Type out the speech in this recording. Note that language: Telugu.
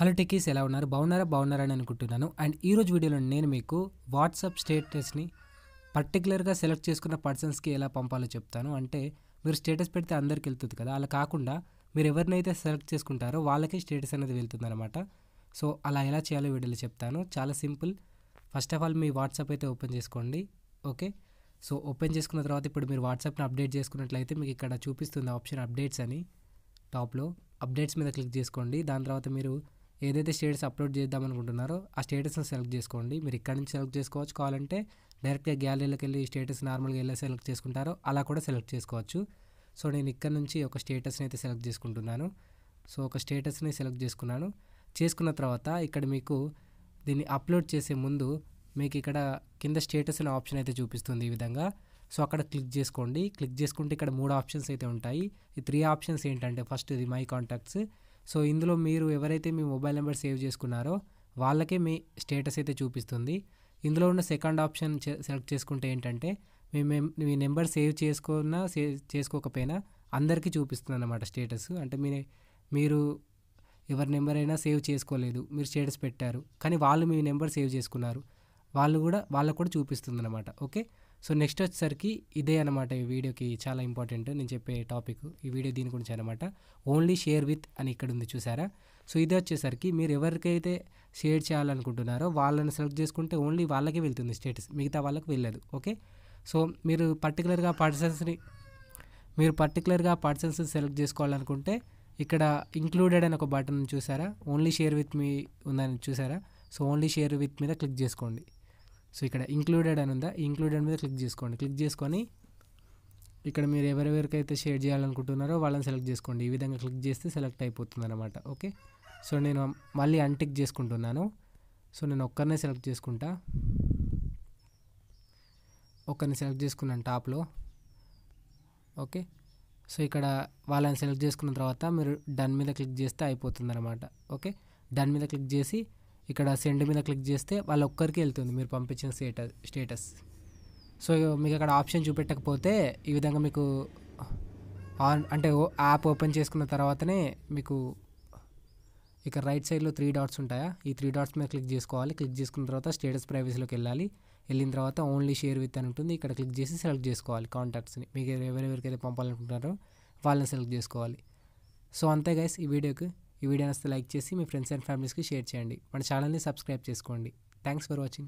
హలో టెక్కీస్ ఎలా ఉన్నారు బాగున్నారా బాగున్నారని అనుకుంటున్నాను అండ్ ఈరోజు వీడియోలో నేను మీకు వాట్సాప్ స్టేటస్ని పర్టికులర్గా సెలెక్ట్ చేసుకున్న పర్సన్స్కి ఎలా పంపాలో చెప్తాను అంటే మీరు స్టేటస్ పెడితే అందరికి వెళ్తుంది కదా అలా కాకుండా మీరు ఎవరినైతే సెలెక్ట్ చేసుకుంటారో వాళ్ళకి స్టేటస్ అనేది వెళ్తుందనమాట సో అలా ఎలా చేయాలో వీడియోలో చెప్తాను చాలా సింపుల్ ఫస్ట్ ఆఫ్ ఆల్ మీ వాట్సాప్ అయితే ఓపెన్ చేసుకోండి ఓకే సో ఓపెన్ చేసుకున్న తర్వాత ఇప్పుడు మీరు వాట్సాప్ని అప్డేట్ చేసుకున్నట్లయితే మీకు ఇక్కడ చూపిస్తుంది ఆప్షన్ అప్డేట్స్ అని టాప్లో అప్డేట్స్ మీద క్లిక్ చేసుకోండి దాని తర్వాత మీరు ఏదైతే స్టేటస్ అప్లోడ్ చేద్దాం అనుకుంటున్నారో ఆ స్టేటస్ని సెలెక్ట్ చేసుకోండి మీరు ఇక్కడ నుంచి సెలెక్ట్ చేసుకోవచ్చు కావాలంటే డైరెక్ట్గా గ్యాలరీలోకి వెళ్ళి స్టేటస్ నార్మల్గా ఎలా సెలెక్ట్ చేసుకుంటారో అలా కూడా సెలెక్ట్ చేసుకోవచ్చు సో నేను ఇక్కడ నుంచి ఒక స్టేటస్ని అయితే సెలెక్ట్ చేసుకుంటున్నాను సో ఒక స్టేటస్ని సెలెక్ట్ చేసుకున్నాను చేసుకున్న తర్వాత ఇక్కడ మీకు దీన్ని అప్లోడ్ చేసే ముందు మీకు ఇక్కడ కింద స్టేటస్ అనే ఆప్షన్ అయితే చూపిస్తుంది ఈ విధంగా సో అక్కడ క్లిక్ చేసుకోండి క్లిక్ చేసుకుంటే ఇక్కడ మూడు ఆప్షన్స్ అయితే ఉంటాయి ఈ త్రీ ఆప్షన్స్ ఏంటంటే ఫస్ట్ ఇది మై కాంటాక్ట్స్ సో ఇందులో మీరు ఎవరైతే మీ మొబైల్ నెంబర్ సేవ్ చేసుకున్నారో వాళ్ళకే మీ స్టేటస్ అయితే చూపిస్తుంది ఇందులో ఉన్న సెకండ్ ఆప్షన్ సెలెక్ట్ చేసుకుంటే ఏంటంటే మీ మీ నెంబర్ సేవ్ చేసుకున్నా సేవ్ చేసుకోకపోయినా అందరికీ చూపిస్తుంది అన్నమాట స్టేటస్ అంటే మీ మీరు ఎవరి నెంబర్ అయినా సేవ్ చేసుకోలేదు మీరు స్టేటస్ పెట్టారు కానీ వాళ్ళు మీ నెంబర్ సేవ్ చేసుకున్నారు వాళ్ళు కూడా వాళ్ళకు కూడా చూపిస్తుంది అనమాట ఓకే సో నెక్స్ట్ వచ్చేసరికి ఇదే అనమాట ఈ వీడియోకి చాలా ఇంపార్టెంట్ నేను చెప్పే టాపిక్ ఈ వీడియో దీని గురించి అనమాట ఓన్లీ షేర్ విత్ అని ఇక్కడ ఉంది చూసారా సో ఇది వచ్చేసరికి మీరు ఎవరికైతే షేర్ చేయాలనుకుంటున్నారో వాళ్ళని సెలెక్ట్ చేసుకుంటే ఓన్లీ వాళ్ళకే వెళ్తుంది స్టేటస్ మిగతా వాళ్ళకి వెళ్ళదు ఓకే సో మీరు పర్టికులర్గా పర్సన్స్ని మీరు పర్టికులర్గా పర్సన్స్ సెలెక్ట్ చేసుకోవాలనుకుంటే ఇక్కడ ఇంక్లూడెడ్ అని ఒక బటన్ చూసారా ఓన్లీ షేర్ విత్ మీ ఉందని చూసారా సో ఓన్లీ షేర్ విత్ మీద క్లిక్ చేసుకోండి సో ఇక్కడ ఇంక్లూడెడ్ అని ఉందా ఇంక్లూడెడ్ మీద క్లిక్ చేసుకోండి క్లిక్ చేసుకొని ఇక్కడ మీరు ఎవరెవరికైతే షేర్ చేయాలనుకుంటున్నారో వాళ్ళని సెలెక్ట్ చేసుకోండి ఈ విధంగా క్లిక్ చేస్తే సెలెక్ట్ అయిపోతుంది అనమాట ఓకే సో నేను మళ్ళీ అన్టిక్ చేసుకుంటున్నాను సో నేను ఒక్కరినే సెలెక్ట్ చేసుకుంటా ఒక్కరిని సెలెక్ట్ చేసుకున్నాను టాప్లో ఓకే సో ఇక్కడ వాళ్ళని సెలెక్ట్ చేసుకున్న తర్వాత మీరు డన్ మీద క్లిక్ చేస్తే అయిపోతుంది అనమాట ఓకే డన్ మీద క్లిక్ చేసి ఇక్కడ సెండ్ మీద క్లిక్ చేస్తే వాళ్ళ ఒక్కరికి వెళ్తుంది మీరు పంపించిన స్టేటస్ స్టేటస్ సో మీకు అక్కడ ఆప్షన్ చూపెట్టకపోతే ఈ విధంగా మీకు ఆన్ అంటే యాప్ ఓపెన్ చేసుకున్న తర్వాతనే మీకు ఇక రైట్ సైడ్లో త్రీ డాట్స్ ఉంటాయా ఈ త్రీ డాట్స్ మీద క్లిక్ చేసుకోవాలి క్లిక్ చేసుకున్న తర్వాత స్టేటస్ ప్రైవసీలోకి వెళ్ళాలి వెళ్ళిన తర్వాత ఓన్లీ షేర్ విత్ అని ఉంటుంది ఇక్కడ క్లిక్ చేసి సెలెక్ట్ చేసుకోవాలి కాంటాక్ట్స్ని మీకు ఎవరెవరికైతే పంపాలనుకుంటున్నారో వాళ్ళని సెలెక్ట్ చేసుకోవాలి సో అంతే గైస్ ఈ వీడియోకి ఈ వీడియో నస్తే లైక్ చేసి మీ ఫ్రెండ్స్ అండ్ ఫ్యామిలీస్కి షేర్ చేయండి మన ఛానల్ని సబ్స్క్రైబ్ చేసుకోండి థ్యాంక్స్ ఫర్ వాచింగ్